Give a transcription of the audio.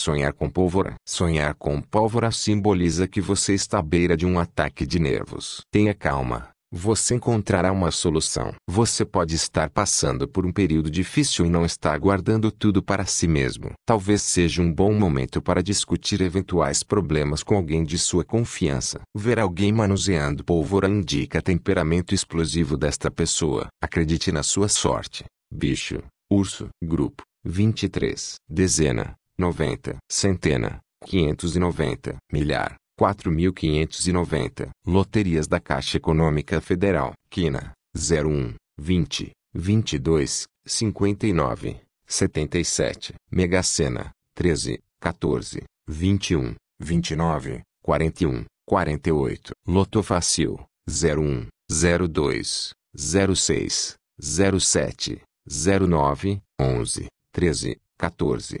Sonhar com pólvora. Sonhar com pólvora simboliza que você está à beira de um ataque de nervos. Tenha calma. Você encontrará uma solução. Você pode estar passando por um período difícil e não está guardando tudo para si mesmo. Talvez seja um bom momento para discutir eventuais problemas com alguém de sua confiança. Ver alguém manuseando pólvora indica temperamento explosivo desta pessoa. Acredite na sua sorte. Bicho, urso, grupo, 23, dezena centena, quinhentos e noventa, milhar, quatro mil quinhentos e noventa, loterias da Caixa Econômica Federal, quina, zero um, vinte, vinte e dois, cinquenta e nove, setenta e sete, mega sena, treze, quatorze, vinte e um, vinte e nove, quarenta e um, quarenta e oito, lotofacil, zero um, zero dois, zero seis, zero sete, zero nove, onze, treze, quatorze.